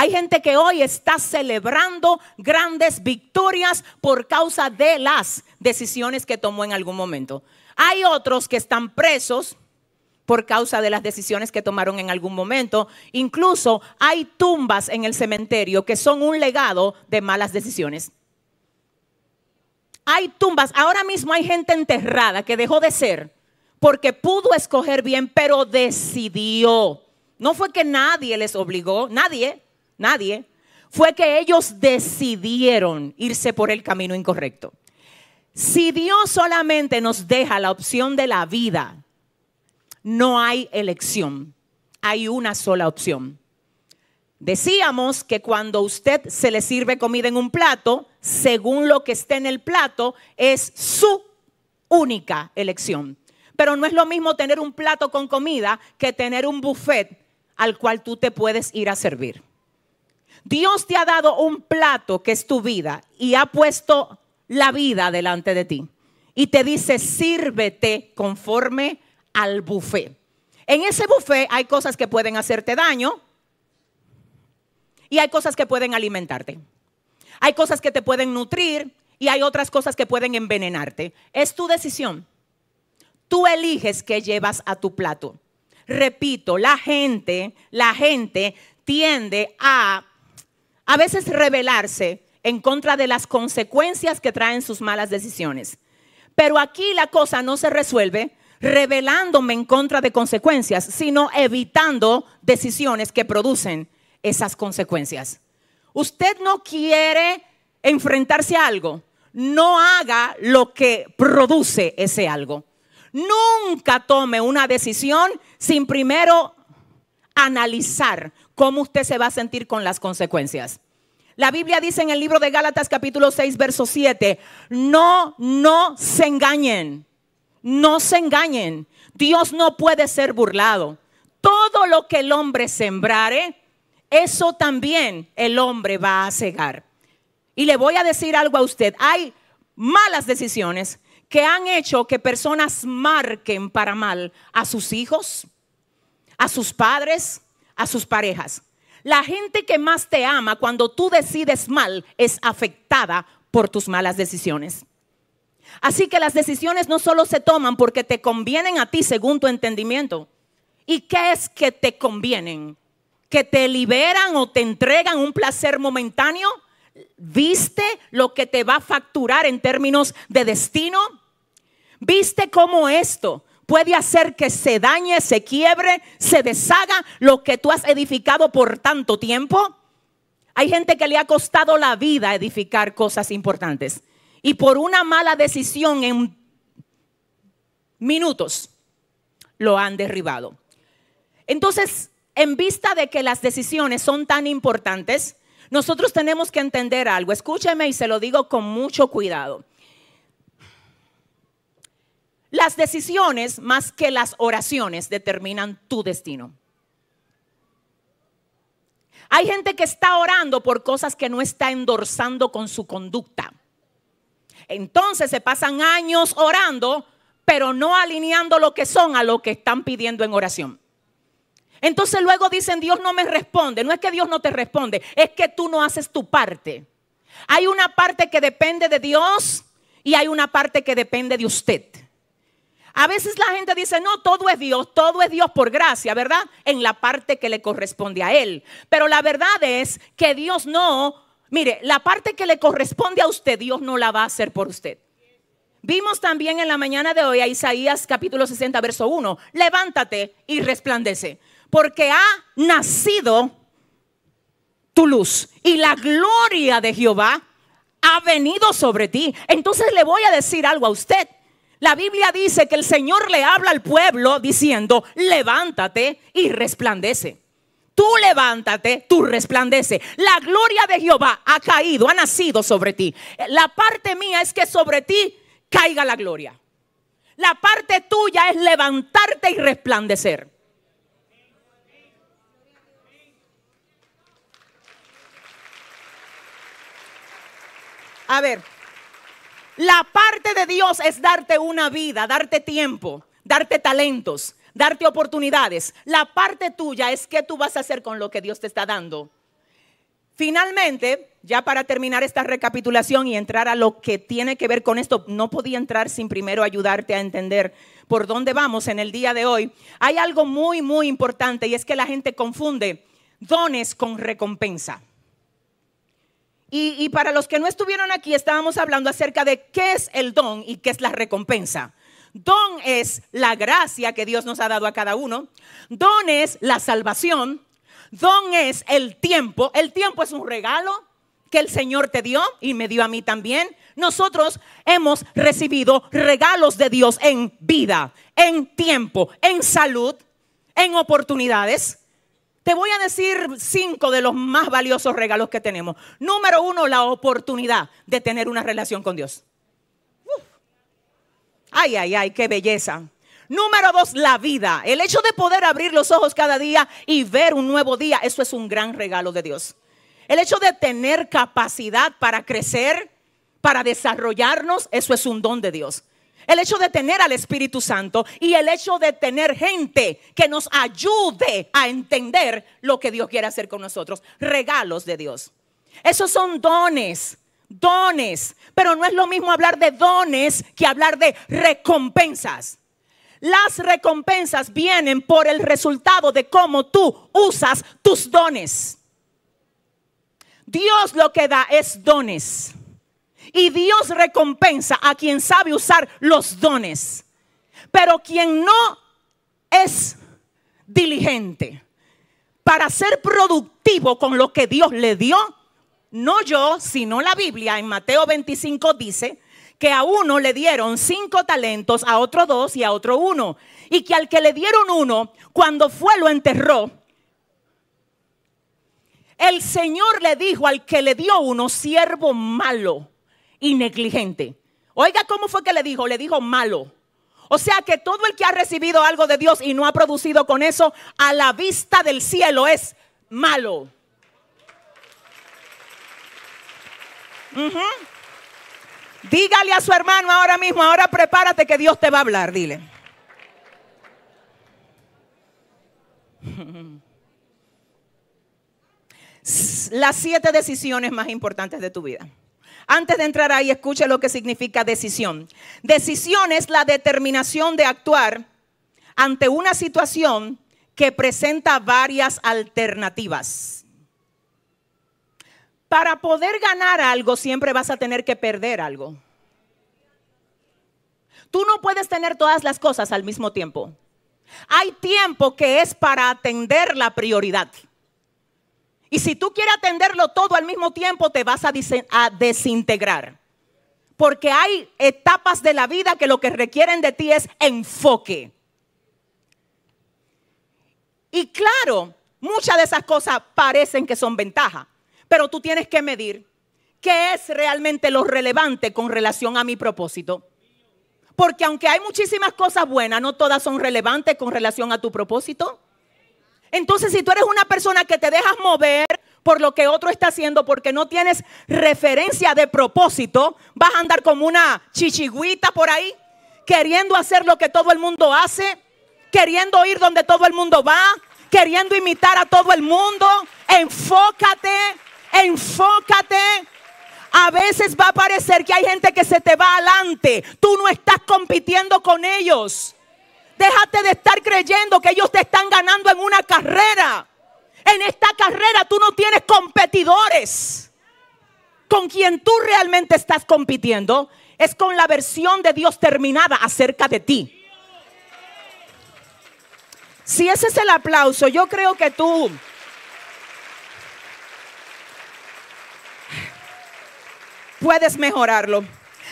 Hay gente que hoy está celebrando grandes victorias por causa de las decisiones que tomó en algún momento. Hay otros que están presos por causa de las decisiones que tomaron en algún momento. Incluso hay tumbas en el cementerio que son un legado de malas decisiones. Hay tumbas, ahora mismo hay gente enterrada que dejó de ser porque pudo escoger bien, pero decidió. No fue que nadie les obligó, nadie nadie, fue que ellos decidieron irse por el camino incorrecto. Si Dios solamente nos deja la opción de la vida, no hay elección, hay una sola opción. Decíamos que cuando usted se le sirve comida en un plato, según lo que esté en el plato, es su única elección. Pero no es lo mismo tener un plato con comida que tener un buffet al cual tú te puedes ir a servir. Dios te ha dado un plato que es tu vida y ha puesto la vida delante de ti. Y te dice, sírvete conforme al buffet. En ese buffet hay cosas que pueden hacerte daño y hay cosas que pueden alimentarte. Hay cosas que te pueden nutrir y hay otras cosas que pueden envenenarte. Es tu decisión. Tú eliges qué llevas a tu plato. Repito, la gente, la gente tiende a a veces rebelarse en contra de las consecuencias que traen sus malas decisiones. Pero aquí la cosa no se resuelve rebelándome en contra de consecuencias, sino evitando decisiones que producen esas consecuencias. Usted no quiere enfrentarse a algo, no haga lo que produce ese algo. Nunca tome una decisión sin primero analizar ¿cómo usted se va a sentir con las consecuencias? La Biblia dice en el libro de Gálatas capítulo 6, verso 7, no, no se engañen, no se engañen. Dios no puede ser burlado. Todo lo que el hombre sembrare, eso también el hombre va a cegar. Y le voy a decir algo a usted, hay malas decisiones que han hecho que personas marquen para mal a sus hijos, a sus padres, a sus parejas. La gente que más te ama cuando tú decides mal es afectada por tus malas decisiones. Así que las decisiones no solo se toman porque te convienen a ti según tu entendimiento. ¿Y qué es que te convienen? ¿Que te liberan o te entregan un placer momentáneo? ¿Viste lo que te va a facturar en términos de destino? ¿Viste cómo esto puede hacer que se dañe, se quiebre, se deshaga lo que tú has edificado por tanto tiempo. Hay gente que le ha costado la vida edificar cosas importantes. Y por una mala decisión en minutos lo han derribado. Entonces, en vista de que las decisiones son tan importantes, nosotros tenemos que entender algo. Escúcheme y se lo digo con mucho cuidado. Las decisiones más que las oraciones determinan tu destino. Hay gente que está orando por cosas que no está endorsando con su conducta. Entonces se pasan años orando, pero no alineando lo que son a lo que están pidiendo en oración. Entonces luego dicen, Dios no me responde. No es que Dios no te responde, es que tú no haces tu parte. Hay una parte que depende de Dios y hay una parte que depende de usted. A veces la gente dice, no, todo es Dios, todo es Dios por gracia, ¿verdad? En la parte que le corresponde a Él. Pero la verdad es que Dios no, mire, la parte que le corresponde a usted, Dios no la va a hacer por usted. Vimos también en la mañana de hoy a Isaías capítulo 60, verso 1, levántate y resplandece, porque ha nacido tu luz y la gloria de Jehová ha venido sobre ti. Entonces le voy a decir algo a usted. La Biblia dice que el Señor le habla al pueblo diciendo, levántate y resplandece. Tú levántate, tú resplandece. La gloria de Jehová ha caído, ha nacido sobre ti. La parte mía es que sobre ti caiga la gloria. La parte tuya es levantarte y resplandecer. A ver. La parte de Dios es darte una vida, darte tiempo, darte talentos, darte oportunidades. La parte tuya es qué tú vas a hacer con lo que Dios te está dando. Finalmente, ya para terminar esta recapitulación y entrar a lo que tiene que ver con esto, no podía entrar sin primero ayudarte a entender por dónde vamos en el día de hoy. Hay algo muy, muy importante y es que la gente confunde dones con recompensa. Y, para los que no estuvieron aquí, estábamos hablando acerca de qué es el don y qué es la recompensa. Don es la gracia que Dios nos ha dado a cada uno. Don es la salvación. Don es el tiempo. El tiempo es un regalo que el Señor te dio y me dio a mí también. Nosotros hemos recibido regalos de Dios en vida, en tiempo, en salud, en oportunidades. Te voy a decir cinco de los más valiosos regalos que tenemos. Número uno, la oportunidad de tener una relación con Dios. Ay, ay, ay, qué belleza. Número dos, la vida. El hecho de poder abrir los ojos cada día y ver un nuevo día, eso es un gran regalo de Dios. El hecho de tener capacidad para crecer, para desarrollarnos, eso es un don de Dios el hecho de tener al Espíritu Santo y el hecho de tener gente que nos ayude a entender lo que Dios quiere hacer con nosotros. Regalos de Dios. Esos son dones, dones. Pero no es lo mismo hablar de dones que hablar de recompensas. Las recompensas vienen por el resultado de cómo tú usas tus dones. Dios lo que da es dones. Y Dios recompensa a quien sabe usar los dones. Pero quien no es diligente para ser productivo con lo que Dios le dio, no yo, sino la Biblia en Mateo 25 dice que a uno le dieron cinco talentos, a otro dos y a otro uno. Y que al que le dieron uno, cuando fue lo enterró. El Señor le dijo al que le dio uno, siervo malo y negligente. Oiga, ¿cómo fue que le dijo? Le dijo malo. O sea que todo el que ha recibido algo de Dios y no ha producido con eso, a la vista del cielo es malo. Dígale a su hermano ahora mismo, ahora prepárate que Dios te va a hablar, dile. Las siete decisiones más importantes de tu vida. Antes de entrar ahí, escuche lo que significa decisión. Decisión es la determinación de actuar ante una situación que presenta varias alternativas. Para poder ganar algo siempre vas a tener que perder algo. Tú no puedes tener todas las cosas al mismo tiempo. Hay tiempo que es para atender la prioridad. Y si tú quieres atenderlo todo al mismo tiempo, te vas a, desintegrar. Porque hay etapas de la vida que lo que requieren de ti es enfoque. Y claro, muchas de esas cosas parecen que son ventajas, pero tú tienes que medir qué es realmente lo relevante con relación a mi propósito. Porque aunque hay muchísimas cosas buenas, no todas son relevantes con relación a tu propósito. Entonces, si tú eres una persona que te dejas mover por lo que otro está haciendo, porque no tienes referencia de propósito, vas a andar como una chichigüita por ahí, queriendo hacer lo que todo el mundo hace, queriendo ir donde todo el mundo va, queriendo imitar a todo el mundo. Enfócate, enfócate. A veces va a parecer que hay gente que se te va adelante. Tú no estás compitiendo con ellos. Déjate de estar creyendo que ellos te están ganando en una carrera. En esta carrera tú no tienes competidores. Con quien tú realmente estás compitiendo es con la versión de Dios terminada acerca de ti. Si ese es el aplauso, yo creo que tú... Puedes mejorarlo.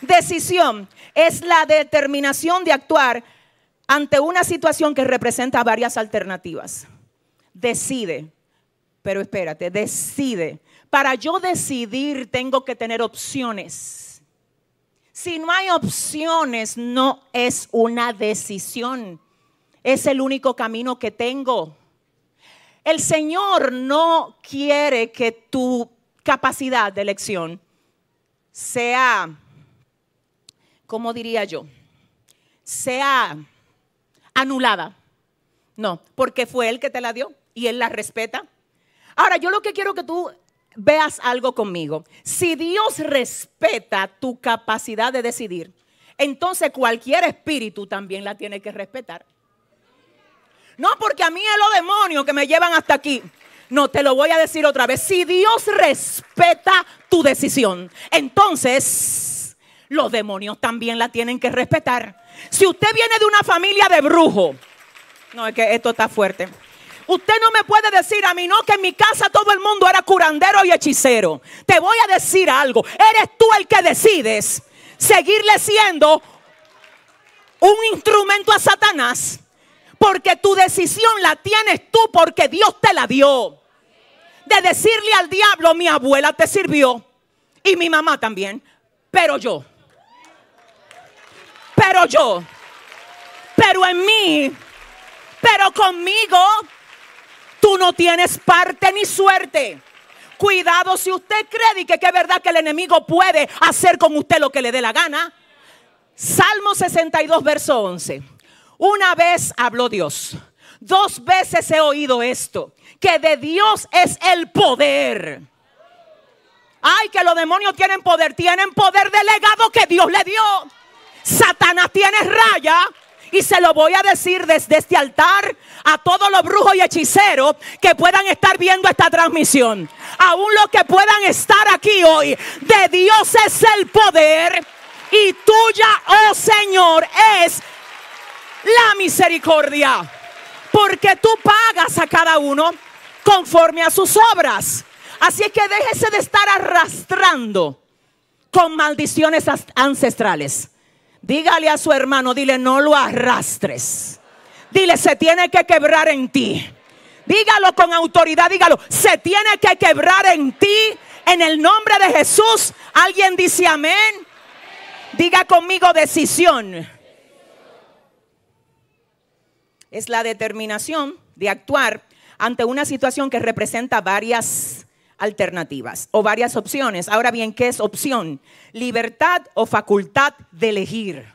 Decisión es la determinación de actuar ante una situación que representa varias alternativas. Decide, pero espérate, decide. Para yo decidir tengo que tener opciones. Si no hay opciones, no es una decisión. Es el único camino que tengo. El Señor no quiere que tu capacidad de elección sea, ¿cómo diría yo? Sea anulada. No, porque fue Él que te la dio y Él la respeta. Ahora, yo lo que quiero que tú veas algo conmigo. Si Dios respeta tu capacidad de decidir, entonces cualquier espíritu también la tiene que respetar. No porque a mí es los demonios que me llevan hasta aquí. No, te lo voy a decir otra vez. Si Dios respeta tu decisión, entonces los demonios también la tienen que respetar. Si usted viene de una familia de brujo, no es que esto está fuerte. Usted no me puede decir a mí, no, que en mi casa todo el mundo era curandero y hechicero. Te voy a decir algo. Eres tú el que decides seguirle siendo un instrumento a Satanás. Porque tu decisión la tienes tú porque Dios te la dio. De decirle al diablo, mi abuela te sirvió y mi mamá también, pero yo pero yo, pero en mí, pero conmigo, tú no tienes parte ni suerte. Cuidado si usted cree que, que es verdad que el enemigo puede hacer con usted lo que le dé la gana. Salmo 62, verso 11. Una vez habló Dios. Dos veces he oído esto, que de Dios es el poder. Ay, que los demonios tienen poder, tienen poder delegado que Dios le dio. Satanás tiene raya. Y se lo voy a decir desde este altar a todos los brujos y hechiceros que puedan estar viendo esta transmisión. Aún los que puedan estar aquí hoy. De Dios es el poder y tuya, oh Señor, es la misericordia. Porque tú pagas a cada uno conforme a sus obras. Así es que déjese de estar arrastrando con maldiciones ancestrales. Dígale a su hermano, dile, no lo arrastres. Dile, se tiene que quebrar en ti. Dígalo con autoridad, dígalo, se tiene que quebrar en ti. En el nombre de Jesús, alguien dice amén. Diga conmigo decisión. Es la determinación de actuar ante una situación que representa varias alternativas o varias opciones. Ahora bien, ¿qué es opción? Libertad o facultad de elegir.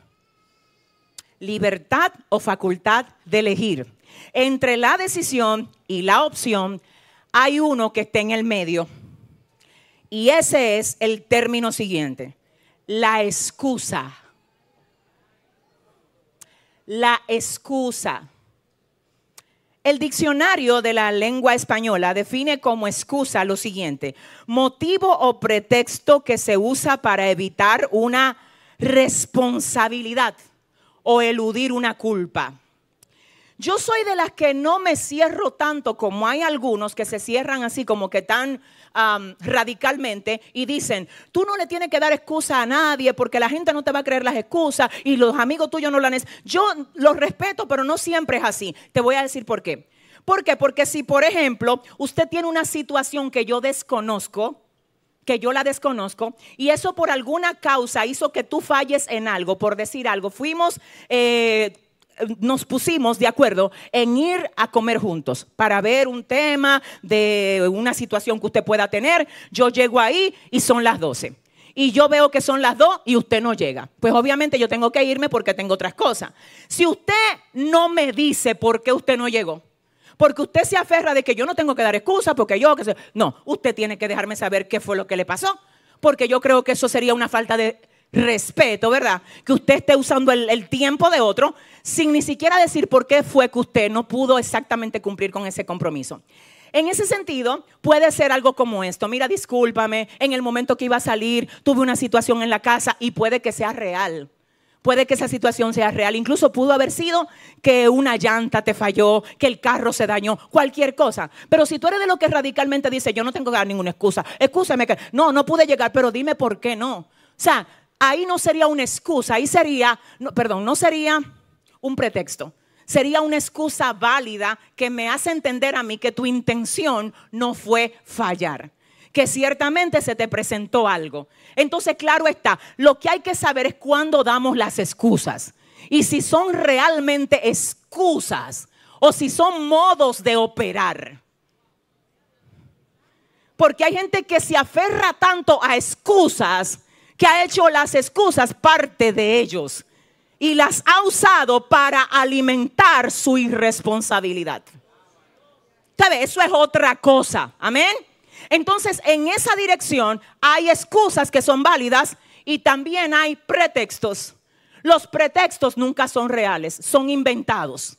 Libertad o facultad de elegir. Entre la decisión y la opción hay uno que está en el medio. Y ese es el término siguiente. La excusa. La excusa. El diccionario de la lengua española define como excusa lo siguiente, motivo o pretexto que se usa para evitar una responsabilidad o eludir una culpa. Yo soy de las que no me cierro tanto como hay algunos que se cierran así como que tan radicalmente y dicen, tú no le tienes que dar excusa a nadie porque la gente no te va a creer las excusas y los amigos tuyos no han hecho. Yo los respeto, pero no siempre es así. Te voy a decir por qué. ¿Por qué? Porque si, por ejemplo, usted tiene una situación que yo desconozco, que yo la desconozco, y eso por alguna causa hizo que tú falles en algo, por decir algo. Fuimos eh, nos pusimos de acuerdo en ir a comer juntos para ver un tema de una situación que usted pueda tener. Yo llego ahí y son las 12. Y yo veo que son las 2 y usted no llega. Pues obviamente yo tengo que irme porque tengo otras cosas. Si usted no me dice por qué usted no llegó, porque usted se aferra de que yo no tengo que dar excusa, porque yo, que no, usted tiene que dejarme saber qué fue lo que le pasó, porque yo creo que eso sería una falta de respeto, ¿verdad? Que usted esté usando el, tiempo de otro sin ni siquiera decir por qué fue que usted no pudo exactamente cumplir con ese compromiso. En ese sentido, puede ser algo como esto. Mira, discúlpame, en el momento que iba a salir, tuve una situación en la casa y puede que sea real. Puede que esa situación sea real. Incluso pudo haber sido que una llanta te falló, que el carro se dañó, cualquier cosa. Pero si tú eres de lo que radicalmente dice, yo no tengo que dar ninguna excusa. Excúsame que no, no pude llegar, pero dime por qué no. O sea, ahí no sería una excusa, ahí sería, perdón, no sería un pretexto. Sería una excusa válida que me hace entender a mí que tu intención no fue fallar que ciertamente se te presentó algo. Entonces, claro está, lo que hay que saber es cuándo damos las excusas y si son realmente excusas o si son modos de operar. Porque hay gente que se aferra tanto a excusas que ha hecho las excusas parte de ellos y las ha usado para alimentar su irresponsabilidad. ¿Sabe? Eso es otra cosa. Amén. Entonces, en esa dirección hay excusas que son válidas y también hay pretextos. Los pretextos nunca son reales, son inventados.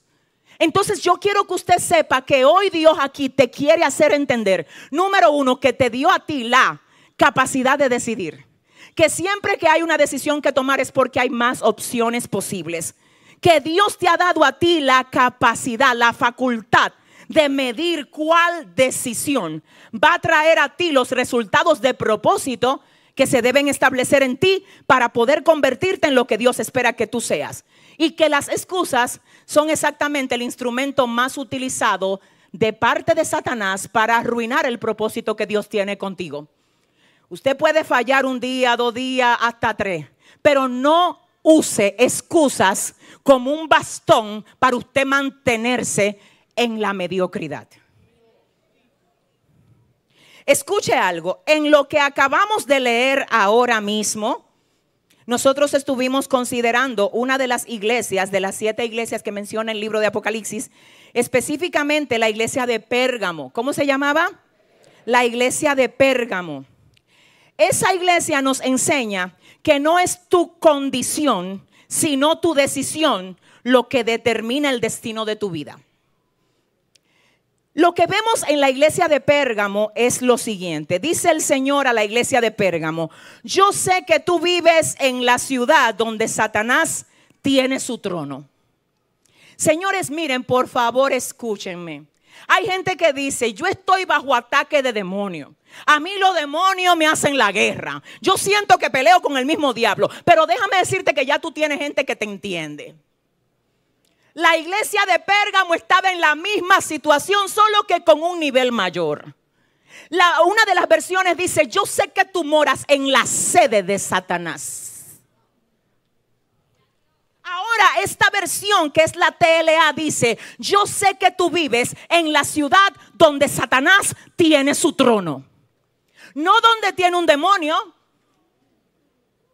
Entonces yo quiero que usted sepa que hoy Dios aquí te quiere hacer entender, número uno, que te dio a ti la capacidad de decidir que siempre que hay una decisión que tomar es porque hay más opciones posibles. Que Dios te ha dado a ti la capacidad, la facultad de medir cuál decisión va a traer a ti los resultados de propósito que se deben establecer en ti para poder convertirte en lo que Dios espera que tú seas. Y que las excusas son exactamente el instrumento más utilizado de parte de Satanás para arruinar el propósito que Dios tiene contigo. Usted puede fallar un día, dos días, hasta tres, pero no use excusas como un bastón para usted mantenerse en la mediocridad. Escuche algo, en lo que acabamos de leer ahora mismo, nosotros estuvimos considerando una de las iglesias, de las siete iglesias que menciona el libro de Apocalipsis, específicamente la iglesia de Pérgamo. ¿Cómo se llamaba? La iglesia de Pérgamo. Esa iglesia nos enseña que no es tu condición, sino tu decisión lo que determina el destino de tu vida. Lo que vemos en la iglesia de Pérgamo es lo siguiente. Dice el Señor a la iglesia de Pérgamo, yo sé que tú vives en la ciudad donde Satanás tiene su trono. Señores, miren, por favor, escúchenme. Hay gente que dice, yo estoy bajo ataque de demonio. A mí los demonios me hacen la guerra. Yo siento que peleo con el mismo diablo. Pero déjame decirte que ya tú tienes gente que te entiende. La iglesia de Pérgamo estaba en la misma situación, solo que con un nivel mayor. una de las versiones dice, yo sé que tú moras en la sede de Satanás. Ahora esta versión que es la TLA dice, yo sé que tú vives en la ciudad donde Satanás tiene su trono. No donde tiene un demonio.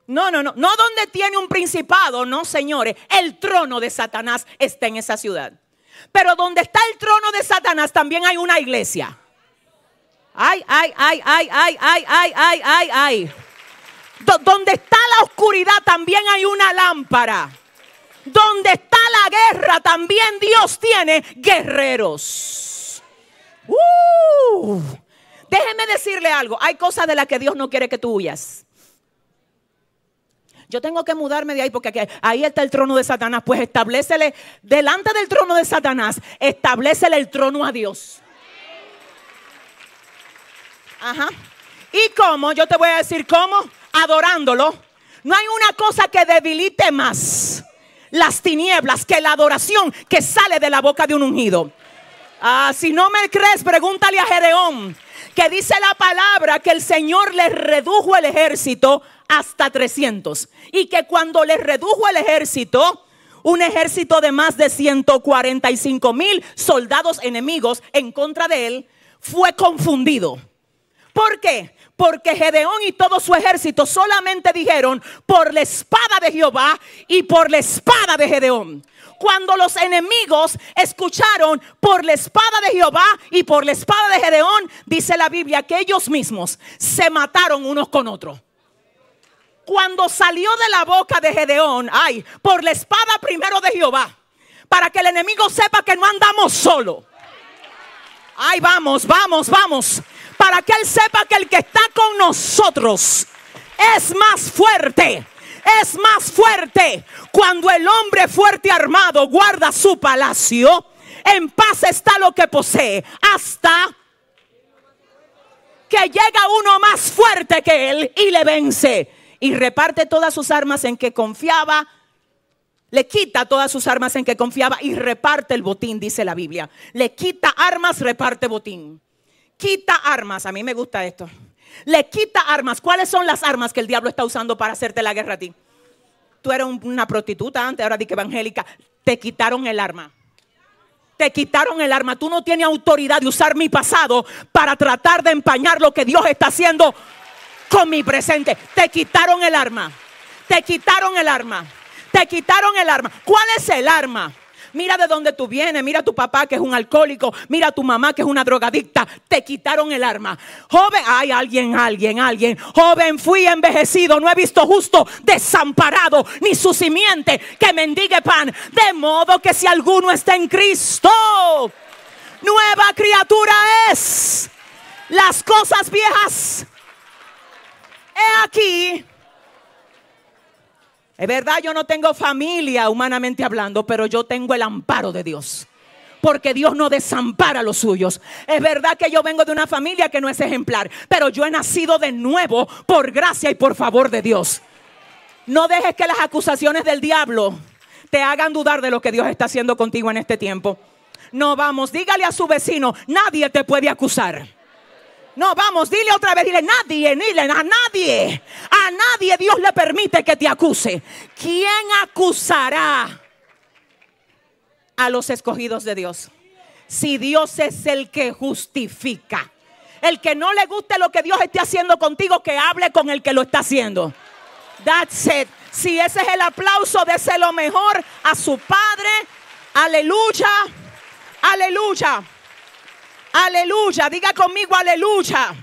No, no, no. No donde tiene un principado. No, señores. El trono de Satanás está en esa ciudad. Pero donde está el trono de Satanás también hay una iglesia. Ay, ay, ay, ay, ay, ay, ay, ay, ay, ay. Donde está la oscuridad también hay una lámpara. Donde está la guerra, también Dios tiene guerreros. Uh. déjeme decirle algo. Hay cosas de las que Dios no quiere que tú huyas. Yo tengo que mudarme de ahí porque ahí está el trono de Satanás. Pues establecele, delante del trono de Satanás, establecele el trono a Dios. Ajá. ¿Y cómo? Yo te voy a decir cómo. Adorándolo. No hay una cosa que debilite más las tinieblas que la adoración que sale de la boca de un ungido. Ah, si no me crees, pregúntale a Gedeón, que dice la palabra que el Señor le redujo el ejército hasta 300 y que cuando le redujo el ejército, un ejército de más de 145 mil soldados enemigos en contra de él, fue confundido. ¿Por qué? porque Gedeón y todo su ejército solamente dijeron, por la espada de Jehová y por la espada de Gedeón. Cuando los enemigos escucharon por la espada de Jehová y por la espada de Gedeón, dice la Biblia que ellos mismos se mataron unos con otros cuando salió de la boca de Gedeón, ay, por la espada primero de Jehová, para que el enemigo sepa que no andamos solo. Ay, vamos, vamos, vamos para que Él sepa que el que está con nosotros es más fuerte. Es más fuerte cuando el hombre fuerte armado guarda su palacio. En paz está lo que posee hasta que llega uno más fuerte que él y le vence. Y reparte todas sus armas en que confiaba. Le quita todas sus armas en que confiaba y reparte el botín, dice la Biblia. Le quita armas, reparte botín quita armas. A mí me gusta esto. Le quita armas. ¿Cuáles son las armas que el diablo está usando para hacerte la guerra a ti? Tú eras una prostituta antes, ahora di que evangélica. Te quitaron el arma. Te quitaron el arma. Tú no tienes autoridad de usar mi pasado para tratar de empañar lo que Dios está haciendo con mi presente. Te quitaron el arma. Te quitaron el arma. Te quitaron el arma. ¿Cuál es el arma? Mira de dónde tú vienes. Mira a tu papá que es un alcohólico. Mira a tu mamá que es una drogadicta. Te quitaron el arma. Joven, hay alguien, alguien, alguien. Joven, fui envejecido. No he visto justo desamparado ni su simiente que mendigue pan. De modo que si alguno está en Cristo, nueva criatura es. Las cosas viejas. He aquí es verdad, yo no tengo familia humanamente hablando, pero yo tengo el amparo de Dios. Porque Dios no desampara a los suyos. Es verdad que yo vengo de una familia que no es ejemplar, pero yo he nacido de nuevo por gracia y por favor de Dios. No dejes que las acusaciones del diablo te hagan dudar de lo que Dios está haciendo contigo en este tiempo. No vamos, dígale a su vecino, nadie te puede acusar. No, vamos, dile otra vez, dile nadie, dile a nadie, a nadie Dios le permite que te acuse. ¿Quién acusará a los escogidos de Dios? Si Dios es el que justifica. El que no le guste lo que Dios esté haciendo contigo, que hable con el que lo está haciendo. That's it. Si ese es el aplauso, dese lo mejor a su padre. Aleluya. Aleluya. Aleluya, diga conmigo aleluya.